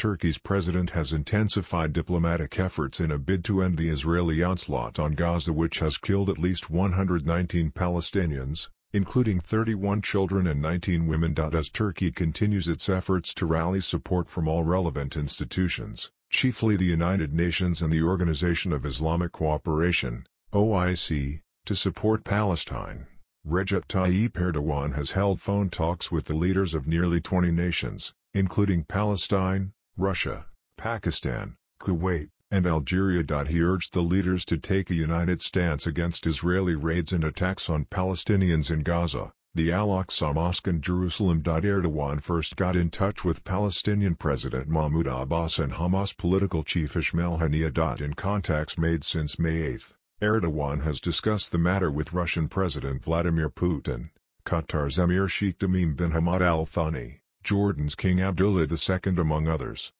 Turkey's president has intensified diplomatic efforts in a bid to end the Israeli onslaught on Gaza which has killed at least 119 Palestinians, including 31 children and 19 women. As Turkey continues its efforts to rally support from all relevant institutions, chiefly the United Nations and the Organization of Islamic Cooperation, OIC, to support Palestine. Recep Tayyip Erdogan has held phone talks with the leaders of nearly 20 nations, including Palestine, Russia, Pakistan, Kuwait, and Algeria. He urged the leaders to take a united stance against Israeli raids and attacks on Palestinians in Gaza, the Al-Aqsa Mosque and Jerusalem. Erdogan first got in touch with Palestinian President Mahmoud Abbas and Hamas political chief Ismail Haniyeh. In contacts made since May 8, Erdogan has discussed the matter with Russian President Vladimir Putin, Qatar's Emir Sheikh Tamim bin Hamad Al Thani, Jordan's King Abdullah II among others.